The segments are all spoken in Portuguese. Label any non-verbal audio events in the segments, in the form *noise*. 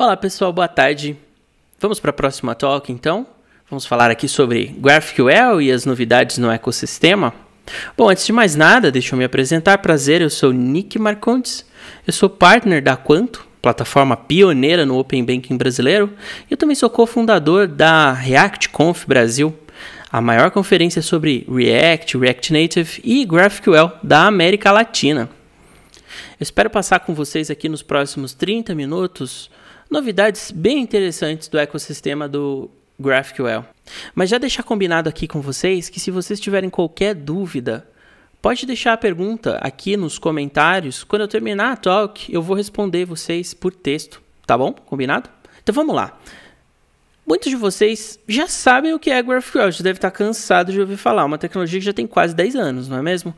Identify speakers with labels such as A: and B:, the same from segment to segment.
A: Olá pessoal, boa tarde. Vamos para a próxima talk então? Vamos falar aqui sobre GraphQL e as novidades no ecossistema? Bom, antes de mais nada, deixa eu me apresentar. Prazer, eu sou Nick Marcondes. Eu sou partner da Quanto, plataforma pioneira no Open Banking brasileiro. E eu também sou cofundador da ReactConf Brasil, a maior conferência sobre React, React Native e GraphQL da América Latina. Eu espero passar com vocês aqui nos próximos 30 minutos novidades bem interessantes do ecossistema do GraphQL. Mas já deixar combinado aqui com vocês que se vocês tiverem qualquer dúvida, pode deixar a pergunta aqui nos comentários. Quando eu terminar a talk, eu vou responder vocês por texto, tá bom? Combinado? Então vamos lá. Muitos de vocês já sabem o que é GraphQL, já deve estar cansado de ouvir falar, uma tecnologia que já tem quase 10 anos, não é mesmo?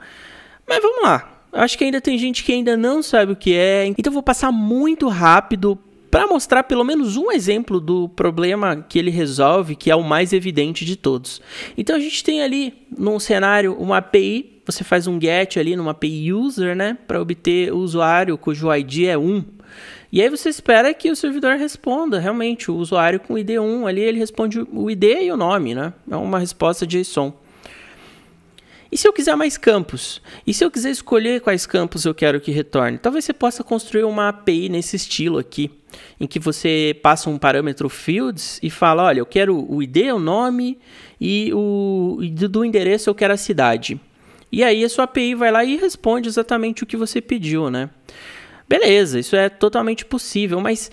A: Mas vamos lá. Acho que ainda tem gente que ainda não sabe o que é, então vou passar muito rápido para mostrar pelo menos um exemplo do problema que ele resolve, que é o mais evidente de todos. Então a gente tem ali num cenário uma API, você faz um get ali numa API user, né, para obter o usuário cujo ID é 1. E aí você espera que o servidor responda, realmente, o usuário com ID 1 ali, ele responde o ID e o nome, né? É uma resposta JSON. E se eu quiser mais campos? E se eu quiser escolher quais campos eu quero que retorne? Talvez você possa construir uma API nesse estilo aqui, em que você passa um parâmetro fields e fala, olha, eu quero o ID, o nome e o do endereço eu quero a cidade. E aí a sua API vai lá e responde exatamente o que você pediu, né? Beleza, isso é totalmente possível, mas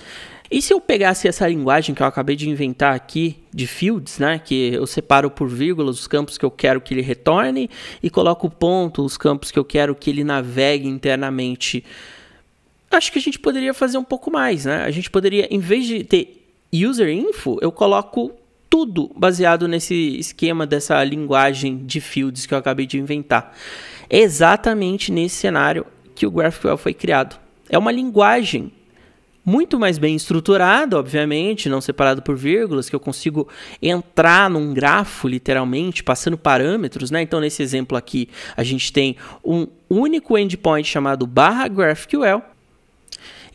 A: e se eu pegasse essa linguagem que eu acabei de inventar aqui, de fields, né, que eu separo por vírgulas os campos que eu quero que ele retorne e coloco ponto os campos que eu quero que ele navegue internamente? Acho que a gente poderia fazer um pouco mais, né? A gente poderia, em vez de ter user info, eu coloco tudo baseado nesse esquema dessa linguagem de fields que eu acabei de inventar. exatamente nesse cenário que o GraphQL foi criado é uma linguagem muito mais bem estruturada, obviamente, não separado por vírgulas, que eu consigo entrar num grafo, literalmente, passando parâmetros, né? Então, nesse exemplo aqui, a gente tem um único endpoint chamado barra GraphQL.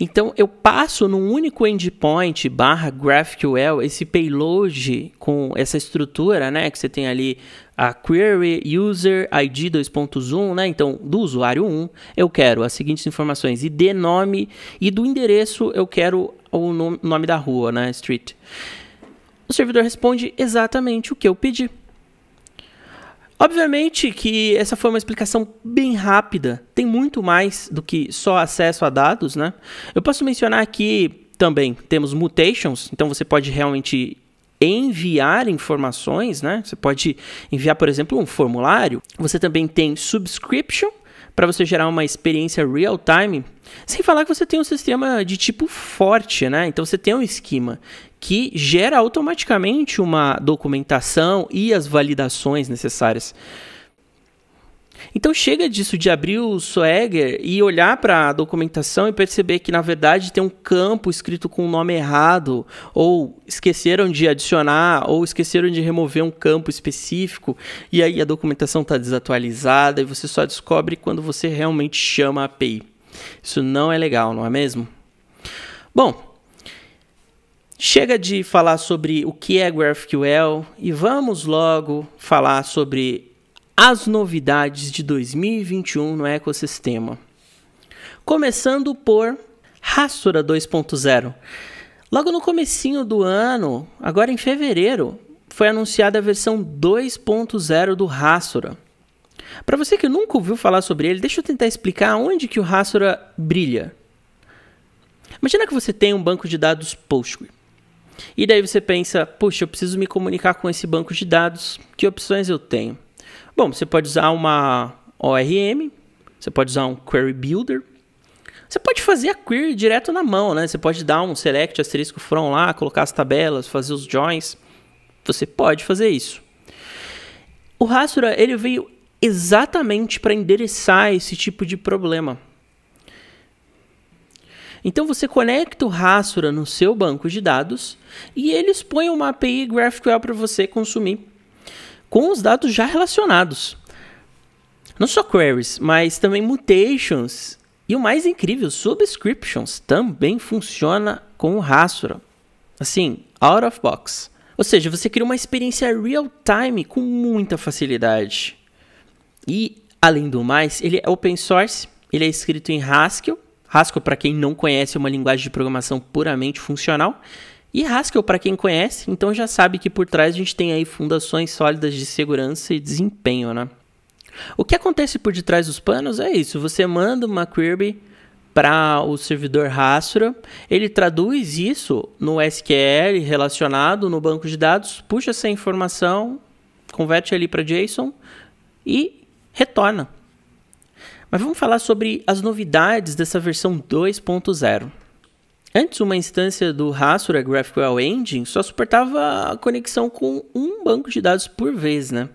A: Então, eu passo num único endpoint barra GraphQL esse payload com essa estrutura, né? Que você tem ali a query user ID 2.1, né? Então, do usuário 1, eu quero as seguintes informações: ID, nome e do endereço eu quero o nome da rua, né, street. O servidor responde exatamente o que eu pedi. Obviamente que essa foi uma explicação bem rápida. Tem muito mais do que só acesso a dados, né? Eu posso mencionar aqui também temos mutations, então você pode realmente enviar informações, né? Você pode enviar, por exemplo, um formulário. Você também tem subscription para você gerar uma experiência real time, sem falar que você tem um sistema de tipo forte, né? Então você tem um esquema que gera automaticamente uma documentação e as validações necessárias. Então chega disso de abrir o Swagger e olhar para a documentação e perceber que na verdade tem um campo escrito com o um nome errado, ou esqueceram de adicionar, ou esqueceram de remover um campo específico, e aí a documentação está desatualizada e você só descobre quando você realmente chama a API. Isso não é legal, não é mesmo? Bom, Chega de falar sobre o que é GraphQL e vamos logo falar sobre as novidades de 2021 no ecossistema. Começando por Rastura 2.0. Logo no comecinho do ano, agora em fevereiro, foi anunciada a versão 2.0 do Rastura. Para você que nunca ouviu falar sobre ele, deixa eu tentar explicar onde que o Rastura brilha. Imagina que você tem um banco de dados Postgre. E daí você pensa, puxa, eu preciso me comunicar com esse banco de dados, que opções eu tenho? Bom, você pode usar uma ORM, você pode usar um Query Builder, você pode fazer a query direto na mão, né? Você pode dar um select asterisco from lá, colocar as tabelas, fazer os joins. Você pode fazer isso. O Hasura, ele veio exatamente para endereçar esse tipo de problema. Então você conecta o Hasura no seu banco de dados e ele expõe uma API GraphQL para você consumir com os dados já relacionados. Não só queries, mas também mutations. E o mais incrível, subscriptions também funciona com o Hasura. Assim, out of box. Ou seja, você cria uma experiência real time com muita facilidade. E, além do mais, ele é open source, ele é escrito em Haskell. Haskell, para quem não conhece, é uma linguagem de programação puramente funcional. E Haskell, para quem conhece, então já sabe que por trás a gente tem aí fundações sólidas de segurança e desempenho, né? O que acontece por detrás dos panos é isso, você manda uma query para o servidor Rastro, ele traduz isso no SQL relacionado no banco de dados, puxa essa informação, converte ali para JSON e retorna. Mas vamos falar sobre as novidades dessa versão 2.0. Antes, uma instância do Hasura GraphQL Engine só suportava a conexão com um banco de dados por vez, né?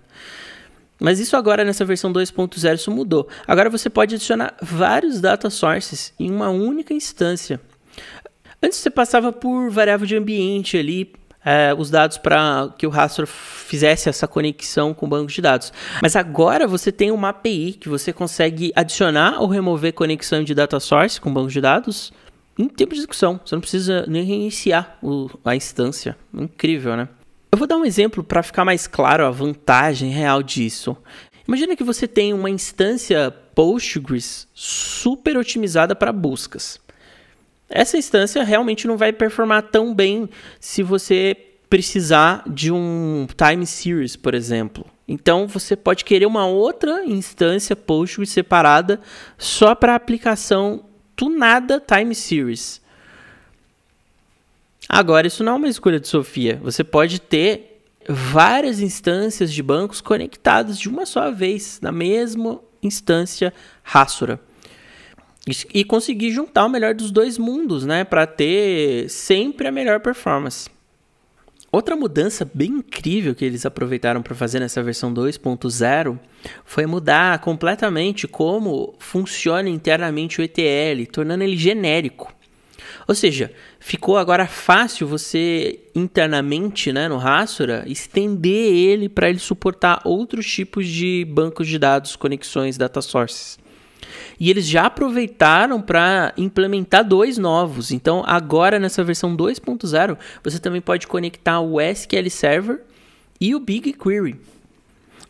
A: Mas isso agora nessa versão 2.0 isso mudou. Agora você pode adicionar vários data sources em uma única instância. Antes você passava por variável de ambiente ali, é, os dados para que o Rastor fizesse essa conexão com o banco de dados. Mas agora você tem uma API que você consegue adicionar ou remover conexão de data source com banco de dados em tempo de execução. Você não precisa nem reiniciar o, a instância. Incrível, né? Eu vou dar um exemplo para ficar mais claro a vantagem real disso. Imagina que você tem uma instância Postgres super otimizada para buscas. Essa instância realmente não vai performar tão bem se você precisar de um time series, por exemplo. Então você pode querer uma outra instância Postgres separada só para aplicação tunada Time Series. Agora, isso não é uma escolha de Sofia. Você pode ter várias instâncias de bancos conectadas de uma só vez, na mesma instância Hasura. E conseguir juntar o melhor dos dois mundos, né? Para ter sempre a melhor performance. Outra mudança bem incrível que eles aproveitaram para fazer nessa versão 2.0 foi mudar completamente como funciona internamente o ETL, tornando ele genérico. Ou seja, ficou agora fácil você internamente, né, no Hasura, estender ele para ele suportar outros tipos de bancos de dados, conexões, data sources. E eles já aproveitaram para implementar dois novos. Então, agora nessa versão 2.0, você também pode conectar o SQL Server e o BigQuery.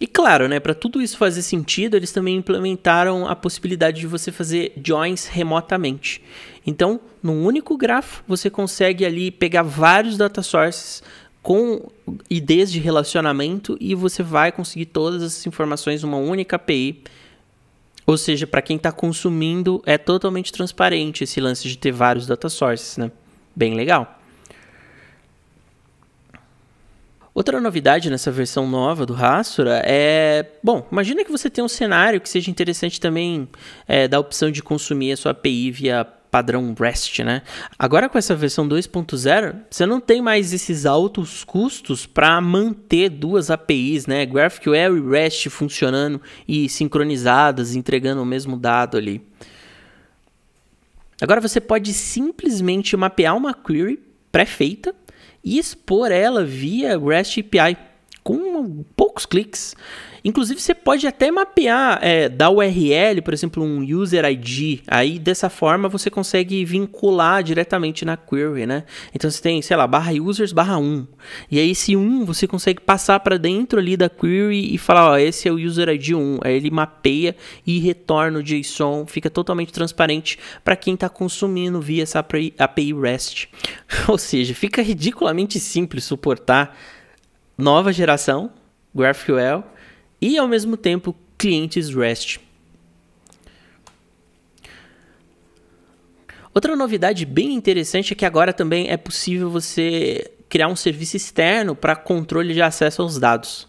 A: E claro, né, para tudo isso fazer sentido, eles também implementaram a possibilidade de você fazer joins remotamente. Então, num único grafo, você consegue ali pegar vários data sources com IDs de relacionamento e você vai conseguir todas essas informações numa única API ou seja, para quem está consumindo, é totalmente transparente esse lance de ter vários data sources, né? Bem legal. Outra novidade nessa versão nova do Hasura é, bom, imagina que você tem um cenário que seja interessante também é, da opção de consumir a sua API via padrão REST, né? Agora com essa versão 2.0, você não tem mais esses altos custos para manter duas APIs, né? GraphQL e REST funcionando e sincronizadas, entregando o mesmo dado ali. Agora você pode simplesmente mapear uma query pré-feita e expor ela via REST API com poucos cliques. Inclusive, você pode até mapear é, da URL, por exemplo, um user ID. Aí, dessa forma, você consegue vincular diretamente na query, né? Então, você tem, sei lá, barra users, barra 1. E aí, esse 1, você consegue passar para dentro ali da query e falar, ó, esse é o user ID 1. Aí, ele mapeia e retorna o JSON. Fica totalmente transparente para quem está consumindo via essa API REST. *laughs* Ou seja, fica ridiculamente simples suportar nova geração, GraphQL, e ao mesmo tempo clientes REST. Outra novidade bem interessante é que agora também é possível você criar um serviço externo para controle de acesso aos dados.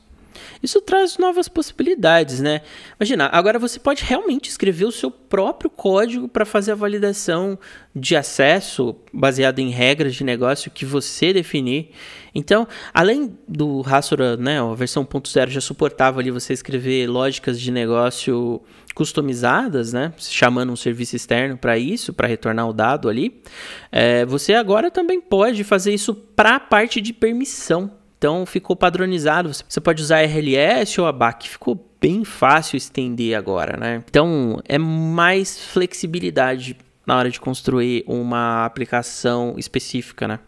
A: Isso traz novas possibilidades, né? Imagina, agora você pode realmente escrever o seu próprio código para fazer a validação de acesso baseado em regras de negócio que você definir. Então, além do Hasura, né, a versão 1.0 já suportava ali você escrever lógicas de negócio customizadas, né, chamando um serviço externo para isso, para retornar o dado ali. É, você agora também pode fazer isso para a parte de permissão. Então ficou padronizado. Você pode usar RLS ou ABAC. Ficou bem fácil estender agora, né? Então é mais flexibilidade na hora de construir uma aplicação específica, né?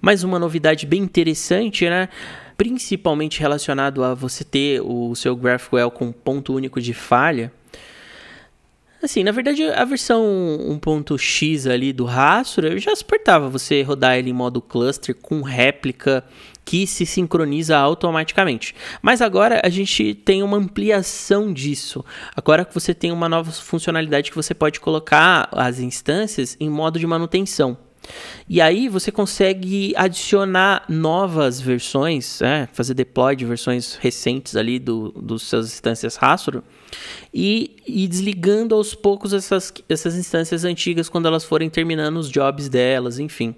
A: Mais uma novidade bem interessante, né? Principalmente relacionado a você ter o seu GraphQL com ponto único de falha Assim, na verdade, a versão 1.x ali do rastro já suportava você rodar ele em modo cluster com réplica que se sincroniza automaticamente. Mas agora a gente tem uma ampliação disso. Agora que você tem uma nova funcionalidade que você pode colocar as instâncias em modo de manutenção. E aí você consegue adicionar novas versões, é, fazer deploy de versões recentes ali do, dos seus instâncias rastro e, e desligando aos poucos essas, essas instâncias antigas quando elas forem terminando os jobs delas, enfim.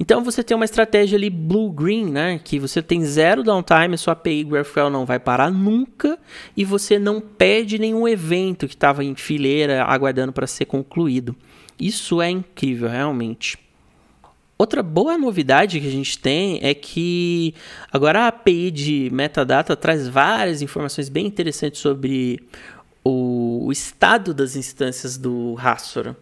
A: Então você tem uma estratégia ali blue-green, né? Que você tem zero downtime, sua API GraphQL não vai parar nunca e você não perde nenhum evento que estava em fileira aguardando para ser concluído. Isso é incrível, realmente. Outra boa novidade que a gente tem é que agora a API de metadata traz várias informações bem interessantes sobre o, estado das instâncias do Hasura.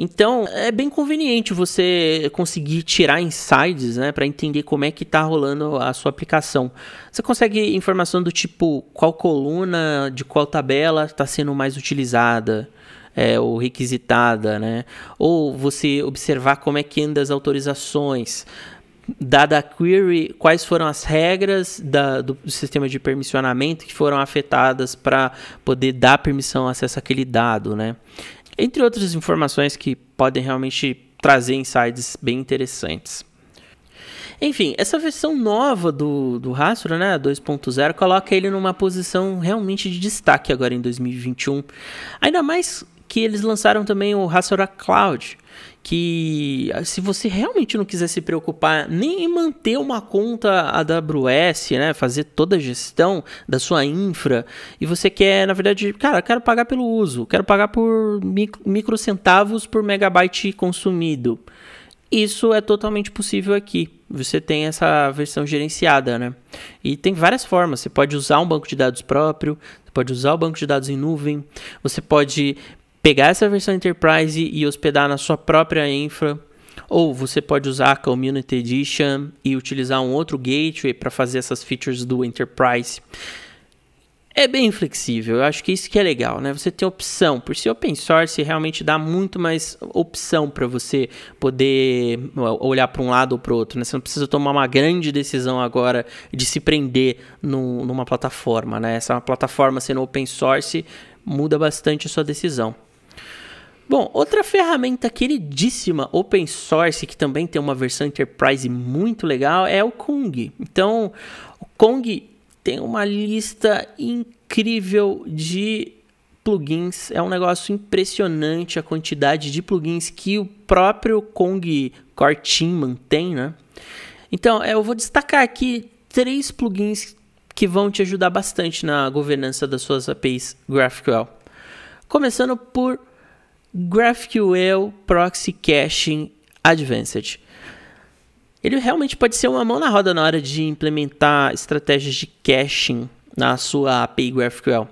A: Então, é bem conveniente você conseguir tirar insights, né, para entender como é que está rolando a sua aplicação. Você consegue informação do tipo qual coluna de qual tabela está sendo mais utilizada, é, ou requisitada, né? Ou você observar como é que anda as autorizações dada a query, quais foram as regras da, do sistema de permissionamento que foram afetadas para poder dar permissão ao acesso àquele dado, né? Entre outras informações que podem realmente trazer insights bem interessantes. Enfim, essa versão nova do, do rastro, né, 2.0, coloca ele numa posição realmente de destaque agora em 2021. Ainda mais que eles lançaram também o Hasura Cloud, que ah, se você realmente não quiser se preocupar nem em manter uma conta AWS, né, fazer toda a gestão da sua infra, e você quer, na verdade, cara, quero pagar pelo uso, quero pagar por microcentavos por megabyte consumido. Isso é totalmente possível aqui. Você tem essa versão gerenciada, né? E tem várias formas. Você pode usar um banco de dados próprio, você pode usar o banco de dados em nuvem, você pode pegar essa versão Enterprise e hospedar na sua própria infra. Ou você pode usar a Community Edition e utilizar um outro gateway para fazer essas features do Enterprise. É bem flexível, eu acho que isso que é legal, né? Você tem opção, por ser open source realmente dá muito mais opção para você poder olhar para um lado ou para outro, né? Você não precisa tomar uma grande decisão agora de se prender numa plataforma, né? Essa plataforma sendo open source muda bastante a sua decisão. Bom, outra ferramenta queridíssima open source que também tem uma versão enterprise muito legal é o Kong. Então, o Kong tem uma lista incrível de plugins. É um negócio impressionante a quantidade de plugins que o próprio Kong Core Team mantém, né? Então, é, eu vou destacar aqui três plugins que vão te ajudar bastante na governança das suas APIs GraphQL. Começando por GraphQL Proxy Caching Advanced. Ele realmente pode ser uma mão na roda na hora de implementar estratégias de caching na sua API GraphQL.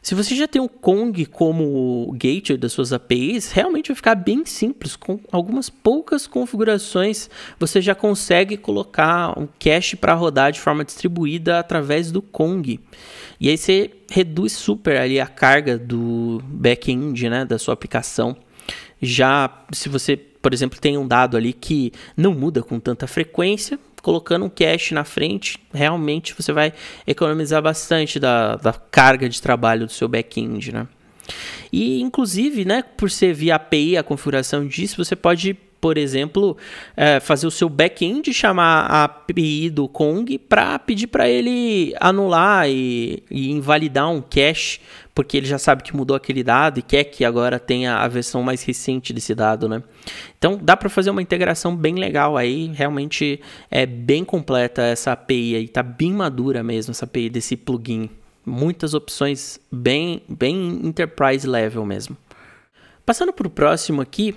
A: Se você já tem o Kong como gateway das suas APIs, realmente vai ficar bem simples. Com algumas poucas configurações, você já consegue colocar um cache para rodar de forma distribuída através do Kong. E aí você reduz super ali a carga do back-end, né, da sua aplicação. Já se você, por exemplo, tem um dado ali que não muda com tanta frequência, colocando um cache na frente, realmente você vai economizar bastante da, da carga de trabalho do seu back-end, né? E inclusive, né, por ser via API a configuração disso, você pode por exemplo, é, fazer o seu back-end chamar a API do Kong para pedir para ele anular e, e, invalidar um cache, porque ele já sabe que mudou aquele dado e quer que agora tenha a versão mais recente desse dado, né? Então dá para fazer uma integração bem legal aí, realmente é bem completa essa API aí, tá bem madura mesmo essa API desse plugin. Muitas opções bem, bem enterprise level mesmo. Passando para o próximo aqui,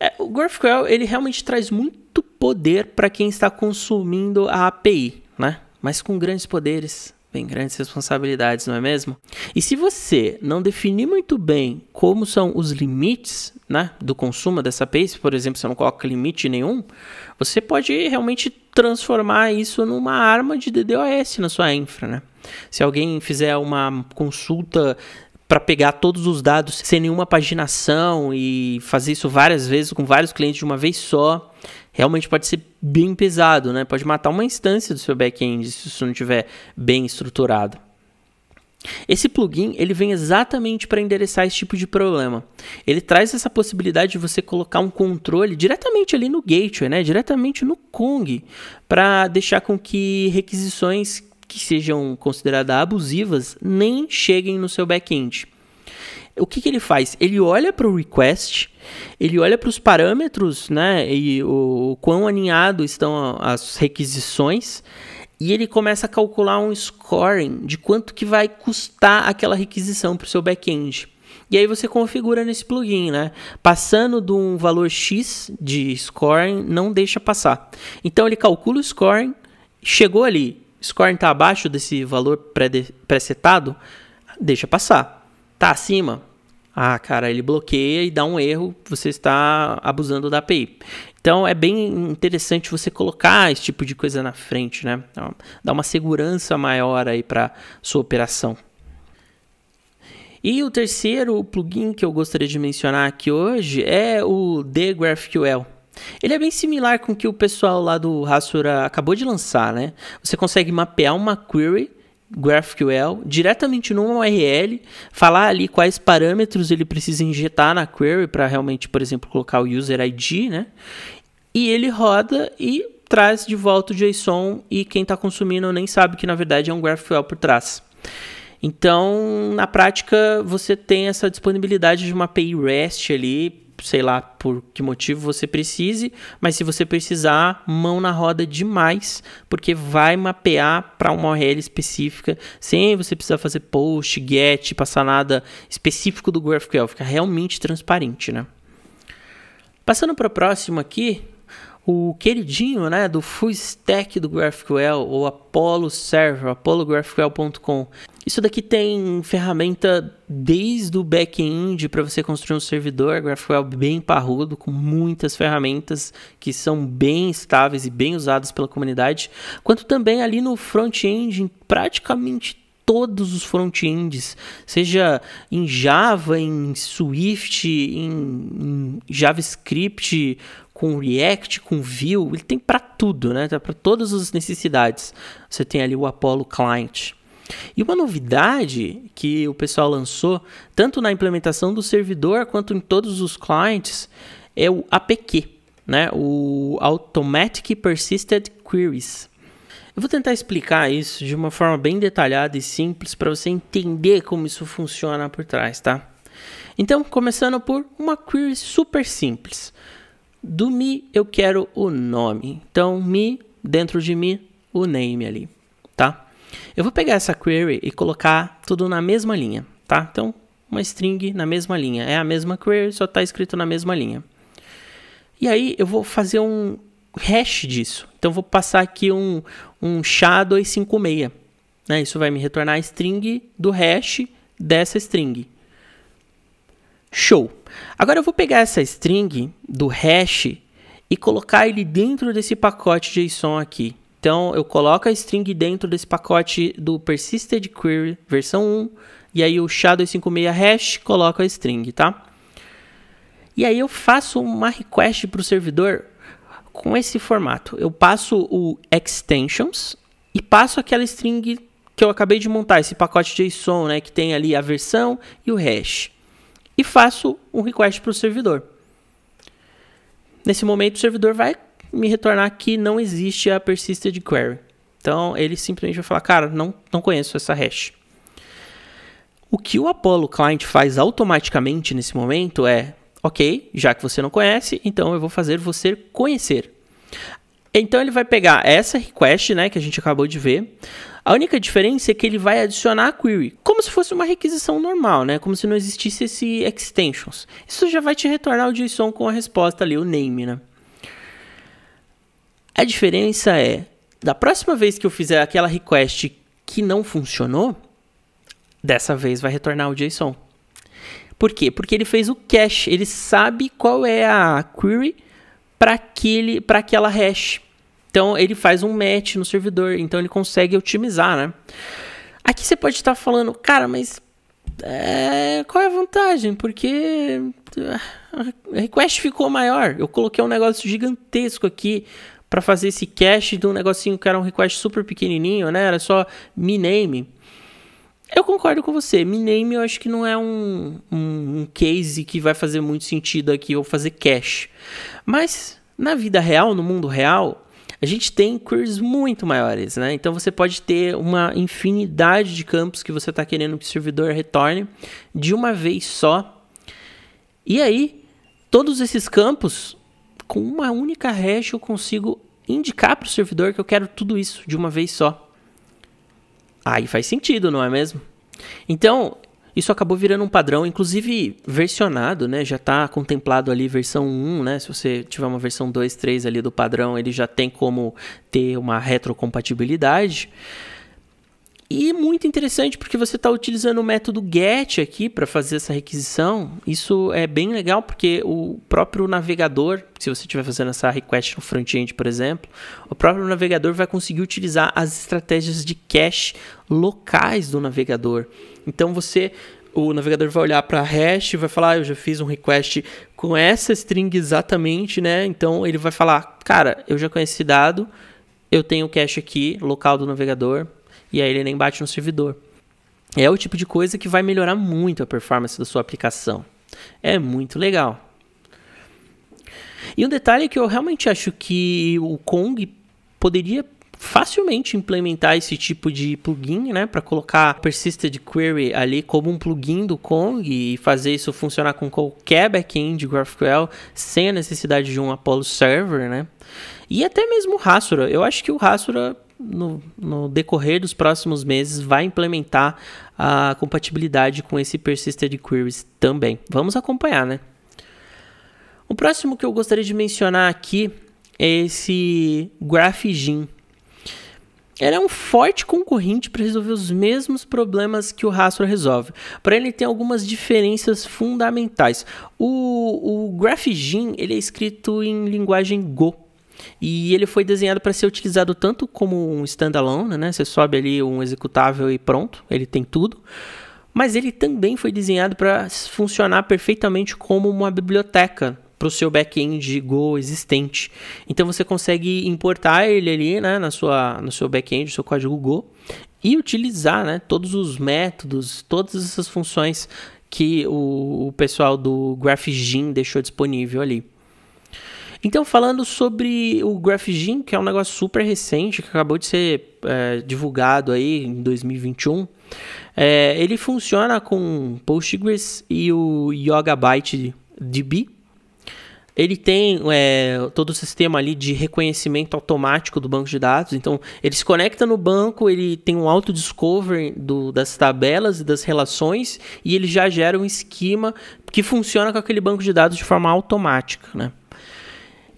A: é, o GraphQL ele realmente traz muito poder para quem está consumindo a API, né? Mas com grandes poderes vem grandes responsabilidades, não é mesmo? E se você não definir muito bem como são os limites né, do consumo dessa API, se por exemplo você não coloca limite nenhum, você pode realmente transformar isso numa arma de DDoS na sua infra, né? Se alguém fizer uma consulta para pegar todos os dados sem nenhuma paginação e fazer isso várias vezes com vários clientes de uma vez só, realmente pode ser bem pesado, né? Pode matar uma instância do seu back-end se isso não estiver bem estruturado. Esse plugin ele vem exatamente para endereçar esse tipo de problema. Ele traz essa possibilidade de você colocar um controle diretamente ali no gateway, né? diretamente no Kong, para deixar com que requisições que sejam consideradas abusivas nem cheguem no seu back-end. O que, que ele faz? Ele olha para o request, ele olha para os parâmetros, né, e o, o quão alinhado estão as requisições, e ele começa a calcular um scoring de quanto que vai custar aquela requisição para o seu back-end. E aí você configura nesse plugin, né? Passando de um valor X de scoring, não deixa passar. Então ele calcula o scoring, chegou ali, score está abaixo desse valor pré-setado, deixa passar. Tá acima? Ah, cara, ele bloqueia e dá um erro, você está abusando da API. Então é bem interessante você colocar esse tipo de coisa na frente, né? Então, dá uma segurança maior aí para sua operação. E o terceiro plugin que eu gostaria de mencionar aqui hoje é o DGraphQL. Ele é bem similar com o que o pessoal lá do Hasura acabou de lançar, né? Você consegue mapear uma query GraphQL diretamente numa URL, falar ali quais parâmetros ele precisa injetar na query para realmente, por exemplo, colocar o user ID, né? E ele roda e traz de volta o JSON e quem está consumindo nem sabe que na verdade é um GraphQL por trás. Então, na prática, você tem essa disponibilidade de uma API REST ali sei lá por que motivo você precise, mas se você precisar, mão na roda demais, porque vai mapear para uma URL específica, sem você precisar fazer post, get, passar nada específico do GraphQL, fica realmente transparente, né? Passando para o próximo aqui, o queridinho né, do full stack do GraphQL, ou Apollo Server, apollographql.com. Isso daqui tem ferramenta desde o back-end para você construir um servidor GraphQL bem parrudo, com muitas ferramentas que são bem estáveis e bem usadas pela comunidade, quanto também ali no front-end, praticamente todos os front-ends, seja em Java, em Swift, em, em JavaScript, com React, com Vue, ele tem para tudo, né? Tá para todas as necessidades. Você tem ali o Apollo Client. E uma novidade que o pessoal lançou, tanto na implementação do servidor quanto em todos os clientes, é o APQ, né? O Automatic Persisted Queries. Eu vou tentar explicar isso de uma forma bem detalhada e simples para você entender como isso funciona por trás, tá? Então, começando por uma query super simples. Do me eu quero o nome. Então, me dentro de me o name ali, tá? Eu vou pegar essa query e colocar tudo na mesma linha, tá? Então, uma string na mesma linha. É a mesma query, só está escrito na mesma linha. E aí eu vou fazer um hash disso. Então vou passar aqui um, um SHA-256. Né? Isso vai me retornar a string do hash dessa string. Show! Agora eu vou pegar essa string do hash e colocar ele dentro desse pacote JSON aqui. Então eu coloco a string dentro desse pacote do persisted query versão 1 e aí o SHA-256 hash coloca a string, tá? E aí eu faço uma request para o servidor com esse formato. Eu passo o extensions e passo aquela string que eu acabei de montar, esse pacote JSON, né, que tem ali a versão e o hash. E faço um request para o servidor. Nesse momento, o servidor vai me retornar que não existe a persisted query. Então, ele simplesmente vai falar, cara, não, não conheço essa hash. O que o Apollo Client faz automaticamente nesse momento é Ok, já que você não conhece, então eu vou fazer você conhecer. Então ele vai pegar essa request, né, que a gente acabou de ver. A única diferença é que ele vai adicionar a query, como se fosse uma requisição normal, né, como se não existisse esse extensions. Isso já vai te retornar o JSON com a resposta ali, o name, né? A diferença é, da próxima vez que eu fizer aquela request que não funcionou, dessa vez vai retornar o JSON. Por quê? Porque ele fez o cache, ele sabe qual é a query para aquele, para aquela hash. Então ele faz um match no servidor, então ele consegue otimizar, né? Aqui você pode estar falando, cara, mas é, qual é a vantagem? Porque eh, a request ficou maior. Eu coloquei um negócio gigantesco aqui para fazer esse cache de um negocinho que era um request super pequenininho, né? Era só me name. Eu concordo com você. Miname eu acho que não é um, um, um, case que vai fazer muito sentido aqui ou fazer cash. Mas na vida real, no mundo real, a gente tem queries muito maiores, né? Então você pode ter uma infinidade de campos que você está querendo que o servidor retorne de uma vez só. E aí, todos esses campos, com uma única hash, eu consigo indicar para o servidor que eu quero tudo isso de uma vez só. Aí faz sentido, não é mesmo? Então, isso acabou virando um padrão, inclusive versionado, né? Já está contemplado ali versão 1, né? Se você tiver uma versão 2, 3 ali do padrão, ele já tem como ter uma retrocompatibilidade. E muito interessante porque você está utilizando o método GET aqui para fazer essa requisição. Isso é bem legal porque o próprio navegador, se você estiver fazendo essa request no front-end, por exemplo, o próprio navegador vai conseguir utilizar as estratégias de cache locais do navegador. Então você o navegador vai olhar para a hash, vai falar, ah, eu já fiz um request com essa string exatamente, né? Então ele vai falar, cara, eu já conheci esse dado, eu tenho o cache aqui, local do navegador, e aí ele nem bate no servidor. É o tipo de coisa que vai melhorar muito a performance da sua aplicação. É muito legal. E um detalhe que eu realmente acho que o Kong poderia facilmente implementar esse tipo de plugin, né, para colocar persisted query ali como um plugin do Kong e fazer isso funcionar com qualquer backend de GraphQL sem a necessidade de um Apollo server, né? E até mesmo o Hasura, eu acho que o Hasura no, no, decorrer dos próximos meses, vai implementar a compatibilidade com esse Persisted Queries também. Vamos acompanhar, né? O próximo que eu gostaria de mencionar aqui é esse GraphGIN. Ele é um forte concorrente para resolver os mesmos problemas que o Rastro resolve. Para ele tem algumas diferenças fundamentais. O, o GraphGIN ele é escrito em linguagem Go. E ele foi desenhado para ser utilizado tanto como um standalone, né? Você sobe ali um executável e pronto, ele tem tudo. Mas ele também foi desenhado para funcionar perfeitamente como uma biblioteca para o seu back-end Go existente. Então você consegue importar ele ali, né, na sua, no seu back-end, seu código Go, e utilizar, né, todos os métodos, todas essas funções que o, o pessoal do GraphGen deixou disponível ali. Então, falando sobre o GraphGen, que é um negócio super recente, que acabou de ser é, divulgado aí em 2021, é, ele funciona com Postgres e o YogaByte DB. Ele tem é, todo o sistema ali de reconhecimento automático do banco de dados. Então, ele se conecta no banco, ele tem um auto-discovery das tabelas e das relações e ele já gera um esquema que funciona com aquele banco de dados de forma automática, né?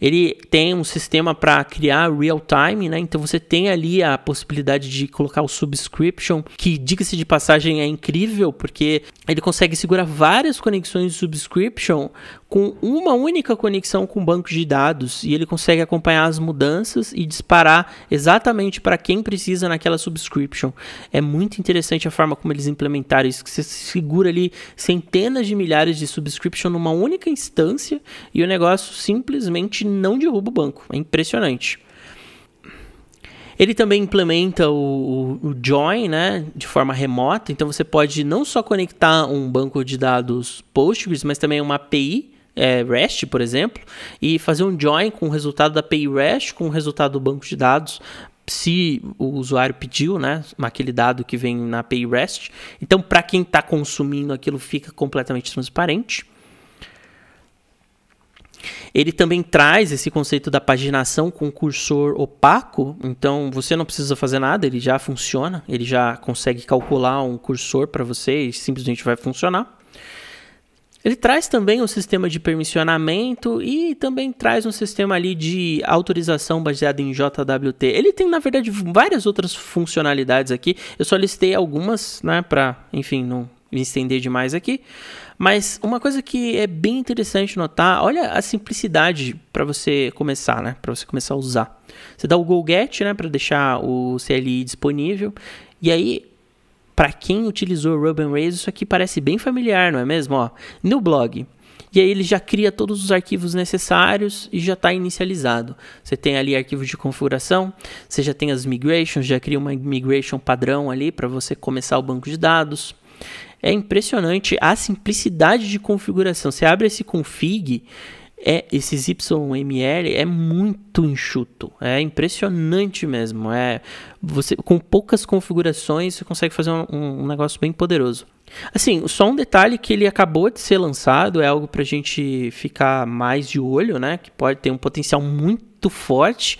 A: Ele tem um sistema para criar real time, né? Então você tem ali a possibilidade de colocar o subscription, que diga-se de passagem é incrível, porque ele consegue segurar várias conexões de subscription com uma única conexão com o banco de dados e ele consegue acompanhar as mudanças e disparar exatamente para quem precisa naquela subscription. É muito interessante a forma como eles implementaram isso, que você segura ali centenas de milhares de subscription numa única instância e o negócio simplesmente não derruba o banco. É impressionante. Ele também implementa o, o, join, né, de forma remota. Então você pode não só conectar um banco de dados Postgres, mas também uma API é, REST, por exemplo, e fazer um join com o resultado da API REST com o resultado do banco de dados se o usuário pediu, né, aquele dado que vem na API REST. Então, para quem está consumindo aquilo, fica completamente transparente. Ele também traz esse conceito da paginação com cursor opaco, então você não precisa fazer nada, ele já funciona, ele já consegue calcular um cursor para você e simplesmente vai funcionar. Ele traz também um sistema de permissionamento e também traz um sistema ali de autorização baseado em JWT. Ele tem, na verdade, várias outras funcionalidades aqui. Eu só listei algumas, né, para, enfim, não me estender demais aqui. Mas uma coisa que é bem interessante notar, olha a simplicidade para você começar, né, para você começar a usar. Você dá o go get, né, para deixar o CLI disponível. E aí para quem utilizou on Rails, isso aqui parece bem familiar, não é mesmo? Ó, no blog. E aí ele já cria todos os arquivos necessários e já está inicializado. Você tem ali arquivos de configuração, você já tem as migrations, já cria uma migration padrão ali para você começar o banco de dados. É impressionante a simplicidade de configuração. Você abre esse config é esses YML é muito enxuto, é impressionante mesmo. É você com poucas configurações você consegue fazer um, um negócio bem poderoso. Assim, só um detalhe que ele acabou de ser lançado é algo para a gente ficar mais de olho, né? Que pode ter um potencial muito forte.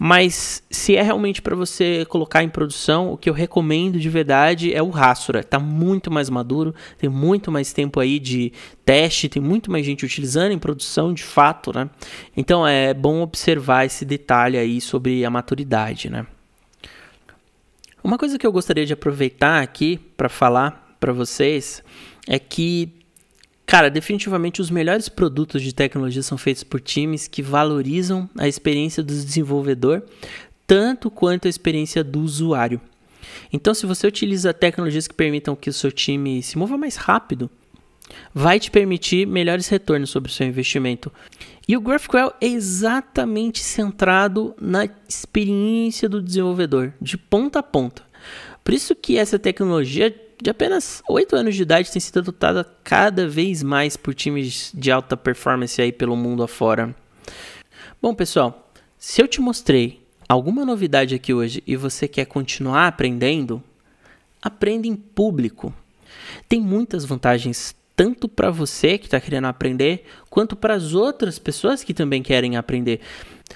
A: Mas se é realmente para você colocar em produção, o que eu recomendo de verdade é o Rassura Tá muito mais maduro, tem muito mais tempo aí de teste, tem muito mais gente utilizando em produção de fato, né? Então é bom observar esse detalhe aí sobre a maturidade, né? Uma coisa que eu gostaria de aproveitar aqui para falar para vocês é que Cara, definitivamente os melhores produtos de tecnologia são feitos por times que valorizam a experiência do desenvolvedor tanto quanto a experiência do usuário. Então, se você utiliza tecnologias que permitam que o seu time se mova mais rápido, vai te permitir melhores retornos sobre o seu investimento. E o GraphQL é exatamente centrado na experiência do desenvolvedor, de ponta a ponta. Por isso que essa tecnologia de apenas 8 anos de idade tem sido adotada cada vez mais por times de alta performance aí pelo mundo afora. Bom, pessoal, se eu te mostrei alguma novidade aqui hoje e você quer continuar aprendendo, aprenda em público. Tem muitas vantagens tanto para você que está querendo aprender, quanto para as outras pessoas que também querem aprender.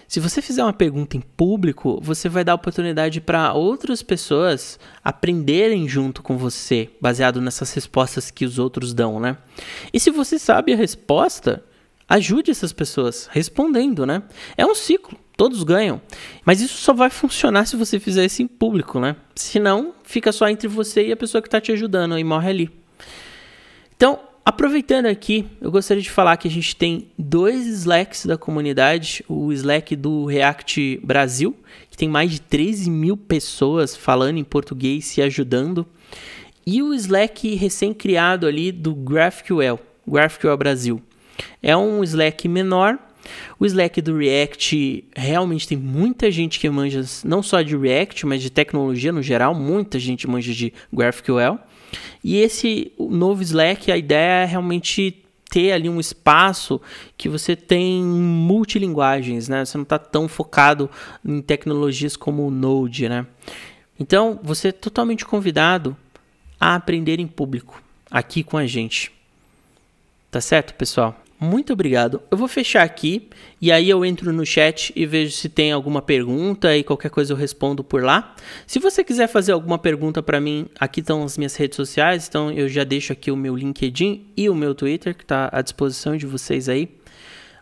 A: Se você fizer uma pergunta em público, você vai dar oportunidade para outras pessoas aprenderem junto com você, baseado nessas respostas que os outros dão, né? E se você sabe a resposta, ajude essas pessoas respondendo, né? É um ciclo, todos ganham. Mas isso só vai funcionar se você fizer isso em público, né? Senão, fica só entre você e a pessoa que está te ajudando e morre ali. Então, Aproveitando aqui, eu gostaria de falar que a gente tem dois Slacks da comunidade, o Slack do React Brasil, que tem mais de 13 mil pessoas falando em português, se ajudando, e o Slack recém-criado ali do GraphQL, GraphQL Brasil. É um Slack menor, o Slack do React realmente tem muita gente que manja não só de React, mas de tecnologia no geral, muita gente manja de GraphQL. E esse novo Slack, a ideia é realmente ter ali um espaço que você tem multilinguagens, né? Você não está tão focado em tecnologias como o Node, né? Então, você é totalmente convidado a aprender em público aqui com a gente. Tá certo, pessoal? muito obrigado. Eu vou fechar aqui e aí eu entro no chat e vejo se tem alguma pergunta e qualquer coisa eu respondo por lá. Se você quiser fazer alguma pergunta para mim, aqui estão as minhas redes sociais, então eu já deixo aqui o meu LinkedIn e o meu Twitter que está à disposição de vocês aí.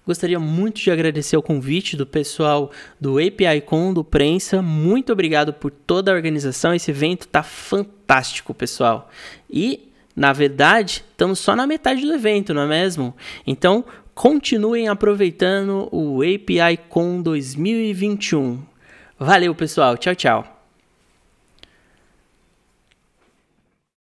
A: Gostaria muito de agradecer o convite do pessoal do APICon, do Prensa. Muito obrigado por toda a organização. Esse evento está fantástico, pessoal. E na verdade, estamos só na metade do evento, não é mesmo? Então, continuem aproveitando o API Con 2021. Valeu, pessoal. Tchau, tchau.